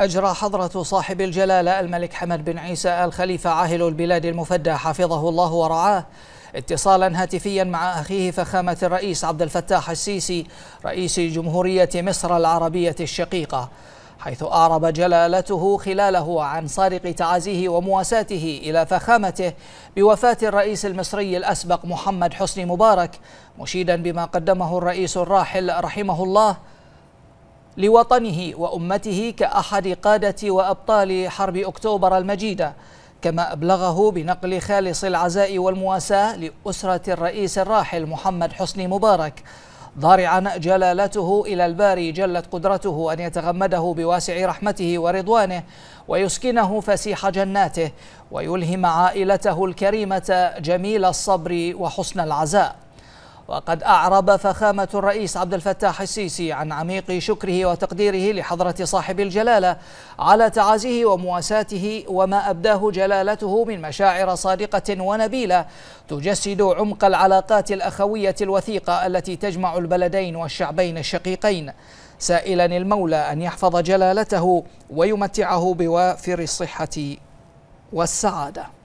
أجرى حضرة صاحب الجلالة الملك حمد بن عيسى الخليفة عاهل البلاد المفدى حفظه الله ورعاه اتصالا هاتفيا مع أخيه فخامة الرئيس عبد الفتاح السيسي رئيس جمهورية مصر العربية الشقيقة حيث أعرب جلالته خلاله عن صارق تعازيه ومواساته إلى فخامته بوفاة الرئيس المصري الأسبق محمد حسني مبارك مشيدا بما قدمه الرئيس الراحل رحمه الله لوطنه وأمته كأحد قادة وأبطال حرب أكتوبر المجيدة كما أبلغه بنقل خالص العزاء والمواساة لأسرة الرئيس الراحل محمد حسني مبارك ضارعا جلالته إلى الباري جلت قدرته أن يتغمده بواسع رحمته ورضوانه ويسكنه فسيح جناته ويلهم عائلته الكريمة جميل الصبر وحسن العزاء وقد أعرب فخامة الرئيس عبد الفتاح السيسي عن عميق شكره وتقديره لحضرة صاحب الجلالة على تعازيه ومواساته وما أبداه جلالته من مشاعر صادقة ونبيلة تجسد عمق العلاقات الأخوية الوثيقة التي تجمع البلدين والشعبين الشقيقين سائلا المولى أن يحفظ جلالته ويمتعه بوافر الصحة والسعادة